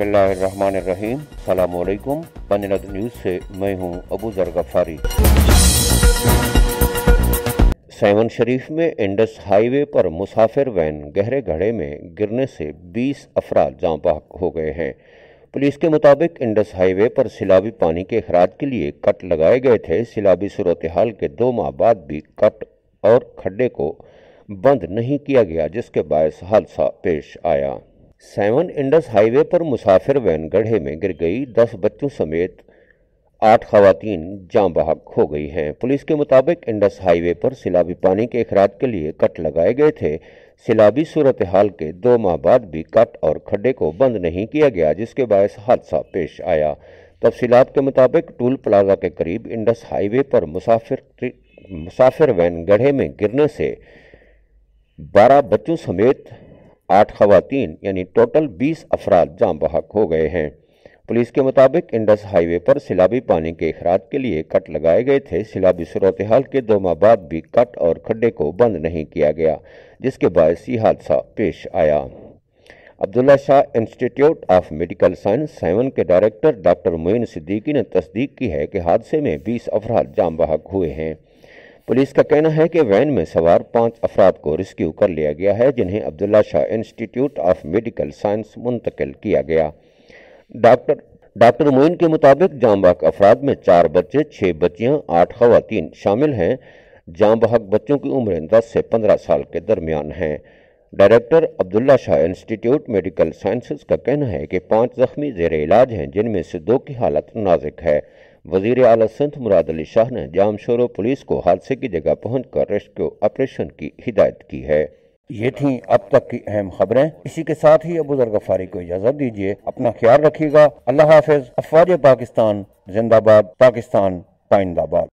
बिस्मिल्लाम सलामकुम बनिलद न्यूज़ से मैं हूं अबू जर गफारी सैवन शरीफ में इंडस हाईवे पर मुसाफिर वैन गहरे घड़े में गिरने से 20 अफराद जाँ बाक हो गए हैं पुलिस के मुताबिक इंडस हाईवे पर सिलाबी पानी के अखराज के लिए कट लगाए गए थे सिलाबी सूरत हाल के दो माह बाद भी कट और खड्डे को बंद नहीं किया गया जिसके बायस हादसा पेश आया सेवन इंडस हाईवे पर मुसाफिर वैन गढ़े में गिर गई दस बच्चों समेत आठ खातन जाँ बहक हो गई हैं पुलिस के मुताबिक इंडस हाईवे पर सिलाबी पानी के अखराज के लिए कट लगाए गए थे सिलाबी सूरत हाल के दो माह बाद भी कट और खड्डे को बंद नहीं किया गया जिसके बायस हादसा पेश आया तफसीत के मुताबिक टूल प्लाजा के करीब इंडस हाईवे पर मुसाफिर मुसाफिर वैन गढ़े में गिरने से बारह बच्चों समेत आठ खवतिन यानी टोटल बीस अफराद जाम बहक हो गए हैं पुलिस के मुताबिक इंडस हाईवे पर सिलाबी पानी के अखराज के लिए कट लगाए गए थे सिलाबी सूरत हाल के दो माह बाद भी कट और खड्डे को बंद नहीं किया गया जिसके बायस ये हादसा पेश आया Abdullah Shah institute of medical science seven के डायरेक्टर डॉक्टर मोइन सिद्दीकी ने तस्दीक की है कि हादसे में 20 अफराद जाम बहक हुए हैं पुलिस का कहना है कि वैन में सवार पांच अफराद को रेस्क्यू कर लिया गया है जिन्हें Abdullah Shah institute of medical science मुंतकिल किया गया डॉक्टर डॉक्टर मोइन के मुताबिक जामबाग अफराद में चार बच्चे छह बच्चियाँ आठ खवातीन शामिल हैं जामबाग बच्चों की उम्र दस से पंद्रह साल के दरमियान हैं director Abdullah Shah institute medical sciences का कहना है कि पांच जख्मी जेर इलाज हैं जिनमें से दो की हालत नाजुक है वजीर अला सिंध मुराद अली शाह ने जाम शोर पुलिस को हादसे की जगह पहुँच कर रेस्क्यू ऑपरेशन की हिदायत की है ये थी अब तक की अहम खबरें इसी के साथ ही बुजुर्ग गफारी को इजाज़त दीजिए अपना ख्याल रखिएगा अल्लाह हाफिज अफवाज पाकिस्तान जिंदाबाद पाकिस्तान पाइंदाबाद